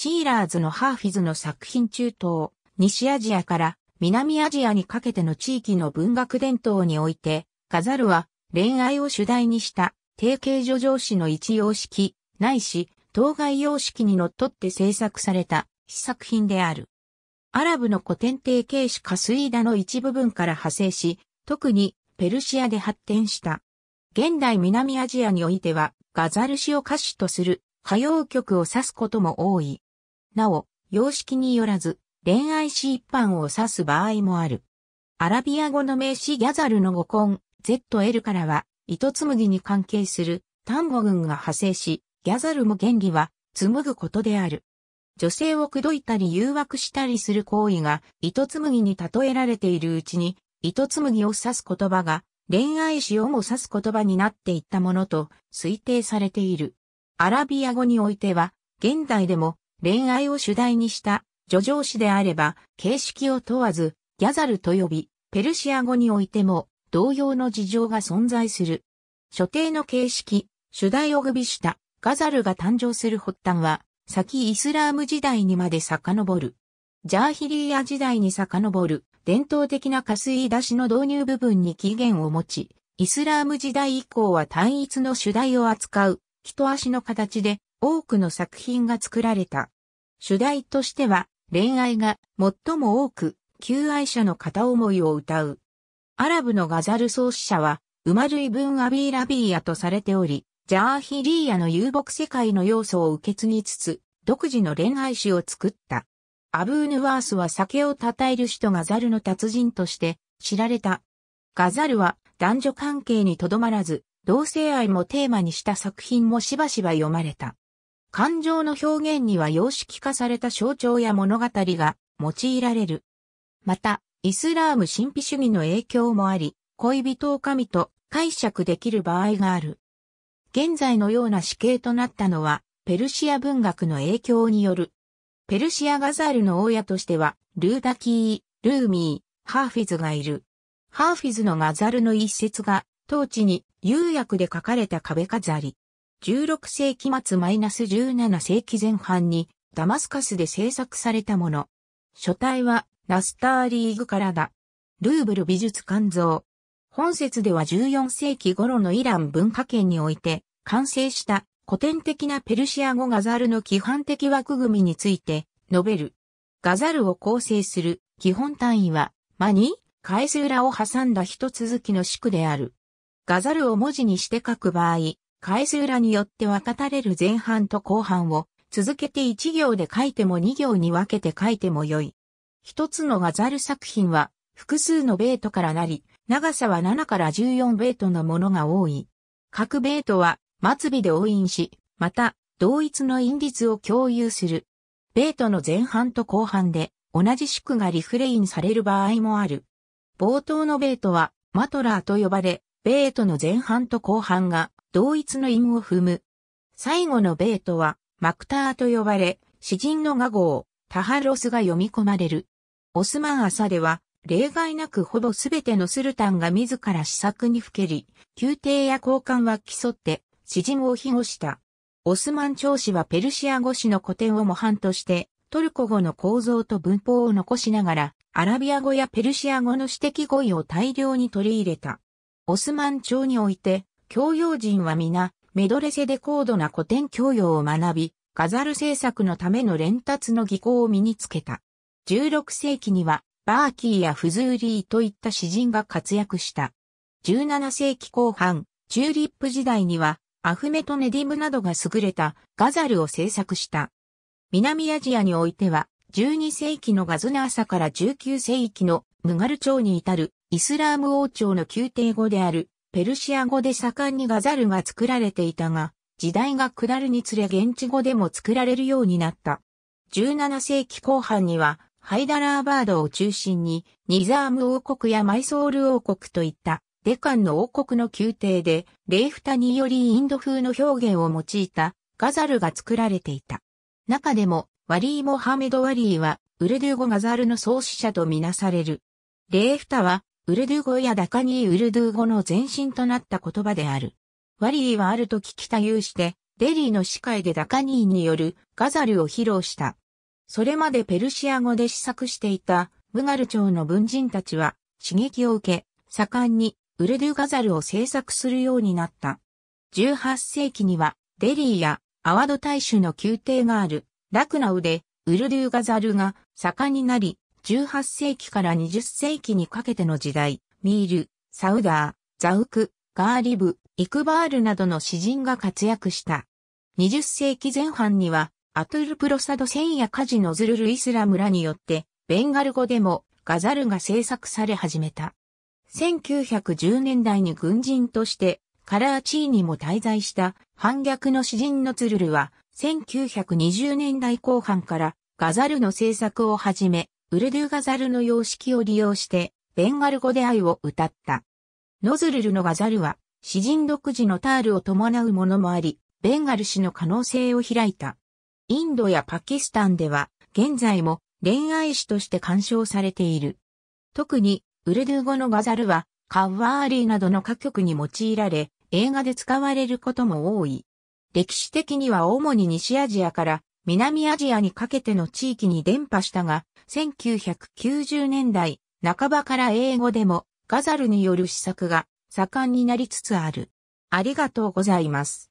シーラーズのハーフィズの作品中東、西アジアから南アジアにかけての地域の文学伝統において、ガザルは恋愛を主題にした定型叙情詩の一様式、ないし、当該様式にのっとって制作された試作品である。アラブの古典定型詞カスイダの一部分から派生し、特にペルシアで発展した。現代南アジアにおいては、ガザル詩を歌詞とする歌謡曲を指すことも多い。なお、様式によらず、恋愛詞一般を指す場合もある。アラビア語の名詞ギャザルの語根、ZL からは、糸紡ぎに関係する単語群が派生し、ギャザルも原理は、紡ぐことである。女性を口説いたり誘惑したりする行為が、糸紡ぎに例えられているうちに、糸紡ぎを指す言葉が、恋愛詩をも指す言葉になっていったものと推定されている。アラビア語においては、現代でも恋愛を主題にした叙情詩であれば、形式を問わず、ギャザルと呼び、ペルシア語においても同様の事情が存在する。所定の形式、主題を具備したガザルが誕生する発端は、先イスラーム時代にまで遡る。ジャーヒリーア時代に遡る伝統的な加水出しの導入部分に起源を持ち、イスラーム時代以降は単一の主題を扱う、一足の形で多くの作品が作られた。主題としては、恋愛が最も多く、求愛者の片思いを歌う。アラブのガザル創始者は、ウマルイブン・アビー・ラビーヤとされており、ジャーヒリーヤの遊牧世界の要素を受け継ぎつつ、独自の恋愛史を作った。アブーヌワースは酒を称える人ガザルの達人として知られた。ガザルは男女関係にとどまらず、同性愛もテーマにした作品もしばしば読まれた。感情の表現には様式化された象徴や物語が用いられる。また、イスラーム神秘主義の影響もあり、恋人を神と解釈できる場合がある。現在のような死刑となったのは、ペルシア文学の影響による。ペルシアガザールの親としては、ルーダキー、ルーミー、ハーフィズがいる。ハーフィズのガザルの一節が、当地に釉薬で書かれた壁飾り。16世紀末 -17 世紀前半にダマスカスで制作されたもの。書体はナスターリーグからだ。ルーブル美術館像。本節では14世紀頃のイラン文化圏において完成した古典的なペルシア語ガザルの基本的枠組みについて述べる。ガザルを構成する基本単位は、間に、返ス裏を挟んだ一続きの宿である。ガザルを文字にして書く場合、返す裏によって分かたれる前半と後半を続けて1行で書いても2行に分けて書いても良い。一つのガザル作品は複数のベートからなり、長さは7から14ベートのものが多い。各ベートは末尾で応印し、また同一の因律を共有する。ベートの前半と後半で同じ宿がリフレインされる場合もある。冒頭のベートはマトラーと呼ばれ、ベートの前半と後半が同一の韻を踏む。最後のベートは、マクターと呼ばれ、詩人の画号、タハロスが読み込まれる。オスマン朝では、例外なくほぼすべてのスルタンが自ら試作にふけり、宮廷や交換は競って、詩人を庇護した。オスマン朝詩はペルシア語詩の古典を模範として、トルコ語の構造と文法を残しながら、アラビア語やペルシア語の指摘語彙を大量に取り入れた。オスマン朝において、教養人は皆、メドレセで高度な古典教養を学び、ガザル政作のための連達の技巧を身につけた。16世紀には、バーキーやフズーリーといった詩人が活躍した。17世紀後半、チューリップ時代には、アフメトネディムなどが優れたガザルを制作した。南アジアにおいては、12世紀のガズナーサから19世紀のムガル朝に至るイスラーム王朝の宮廷語であるペルシア語で盛んにガザルが作られていたが、時代が下るにつれ現地語でも作られるようになった。17世紀後半には、ハイダラーバードを中心に、ニザーム王国やマイソール王国といった、デカンの王国の宮廷で、レイフタによりインド風の表現を用いた、ガザルが作られていた。中でも、ワリー・モハメド・ワリーは、ウルドゥー語ガザルの創始者とみなされる。レイフタは、ウルドゥー語やダカニーウルドゥー語の前身となった言葉である。ワリーはある時多有して、デリーの司会でダカニーによるガザルを披露した。それまでペルシア語で試作していたムガル朝の文人たちは刺激を受け、盛んにウルドゥーガザルを制作するようになった。18世紀にはデリーやアワド大衆の宮廷があるラクナウでウルドゥーガザルが盛んになり、18世紀から20世紀にかけての時代、ミール、サウダー、ザウク、ガーリブ、イクバールなどの詩人が活躍した。20世紀前半には、アトゥルプロサド戦やカジノズルルイスラムらによって、ベンガル語でもガザルが制作され始めた。1910年代に軍人として、カラーチーにも滞在した反逆の詩人のツルルは、1920年代後半からガザルの制作を始め、ウルドゥガザルの様式を利用して、ベンガル語で愛を歌った。ノズルルのガザルは、詩人独自のタールを伴うものもあり、ベンガル氏の可能性を開いた。インドやパキスタンでは、現在も恋愛詩として鑑賞されている。特に、ウルドゥ語のガザルは、カッワーリーなどの歌曲に用いられ、映画で使われることも多い。歴史的には主に西アジアから南アジアにかけての地域に伝播したが、1990年代半ばから英語でもガザルによる施策が盛んになりつつある。ありがとうございます。